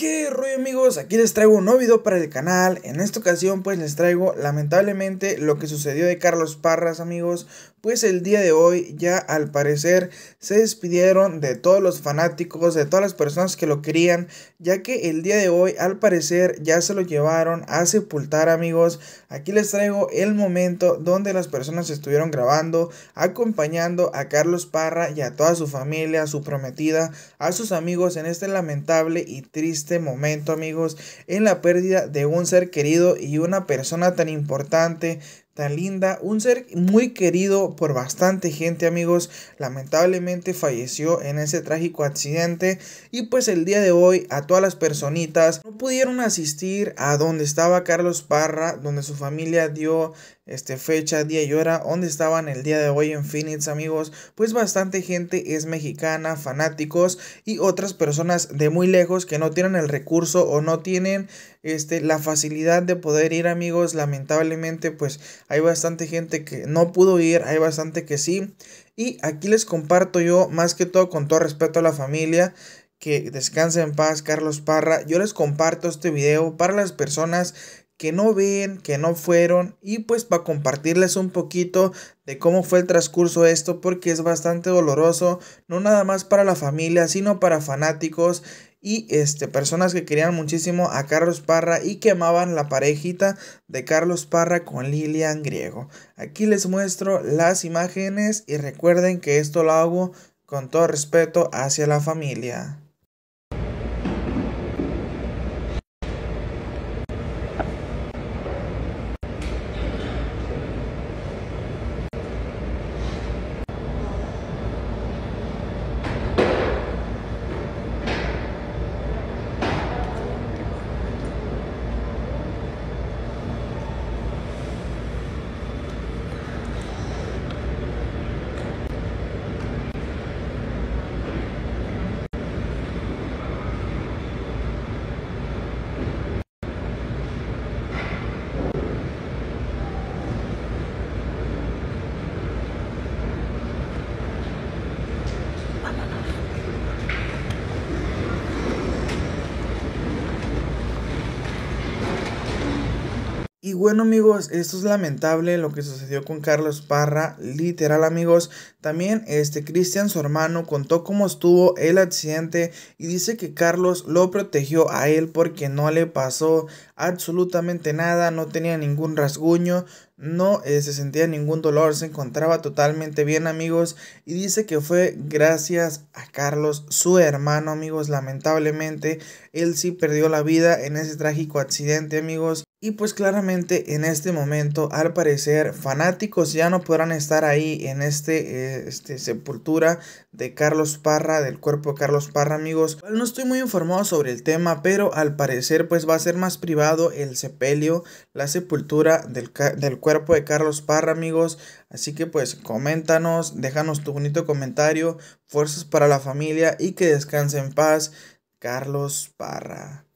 ¿Qué rollo amigos? Aquí les traigo un nuevo video para el canal, en esta ocasión pues les traigo lamentablemente lo que sucedió de Carlos Parras amigos, pues el día de hoy ya al parecer se despidieron de todos los fanáticos, de todas las personas que lo querían, ya que el día de hoy al parecer ya se lo llevaron a sepultar amigos, aquí les traigo el momento donde las personas estuvieron grabando, acompañando a Carlos Parra y a toda su familia, a su prometida, a sus amigos en este lamentable y triste este momento, amigos, en la pérdida de un ser querido y una persona tan importante tan linda, un ser muy querido por bastante gente amigos, lamentablemente falleció en ese trágico accidente y pues el día de hoy a todas las personitas no pudieron asistir a donde estaba Carlos Parra, donde su familia dio este, fecha, día y hora, donde estaban el día de hoy en Phoenix, amigos. Pues bastante gente es mexicana, fanáticos y otras personas de muy lejos que no tienen el recurso o no tienen este, la facilidad de poder ir, amigos. Lamentablemente, pues hay bastante gente que no pudo ir, hay bastante que sí. Y aquí les comparto yo, más que todo con todo respeto a la familia, que descanse en paz Carlos Parra, yo les comparto este video para las personas que no ven, que no fueron y pues para compartirles un poquito de cómo fue el transcurso de esto porque es bastante doloroso, no nada más para la familia, sino para fanáticos y este, personas que querían muchísimo a Carlos Parra y quemaban la parejita de Carlos Parra con Lilian Griego. Aquí les muestro las imágenes y recuerden que esto lo hago con todo respeto hacia la familia. Y bueno amigos, esto es lamentable lo que sucedió con Carlos Parra, literal amigos. También este Cristian, su hermano, contó cómo estuvo el accidente y dice que Carlos lo protegió a él porque no le pasó absolutamente nada, no tenía ningún rasguño, no eh, se sentía ningún dolor, se encontraba totalmente bien amigos y dice que fue gracias a Carlos, su hermano amigos, lamentablemente él sí perdió la vida en ese trágico accidente amigos. Y pues claramente en este momento, al parecer, fanáticos ya no podrán estar ahí en este, este sepultura de Carlos Parra, del cuerpo de Carlos Parra, amigos. No estoy muy informado sobre el tema, pero al parecer pues va a ser más privado el sepelio, la sepultura del, del cuerpo de Carlos Parra, amigos. Así que pues coméntanos, déjanos tu bonito comentario, fuerzas para la familia y que descanse en paz, Carlos Parra.